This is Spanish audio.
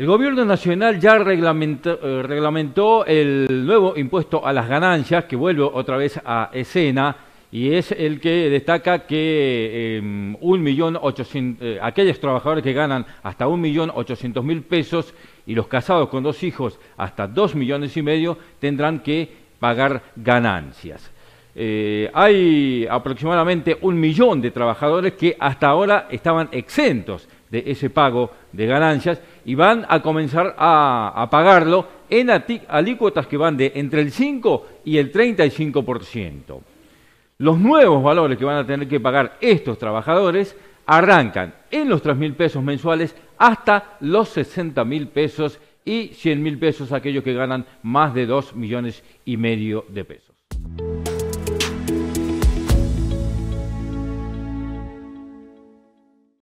El gobierno nacional ya eh, reglamentó, el nuevo impuesto a las ganancias, que vuelve otra vez a escena, y es el que destaca que em, eh, aquellos trabajadores que ganan hasta 1.800.000 pesos y los casados con dos hijos hasta dos millones y medio tendrán que pagar ganancias. Eh, hay aproximadamente un millón de trabajadores que hasta ahora estaban exentos de ese pago de ganancias y van a comenzar a, pagarlo en alícuotas que van de entre el 5 y el 35%. Los nuevos valores que van a tener que pagar estos trabajadores arrancan en los 3 mil pesos mensuales hasta los 60 mil pesos y 100 mil pesos aquellos que ganan más de 2 millones y medio de pesos.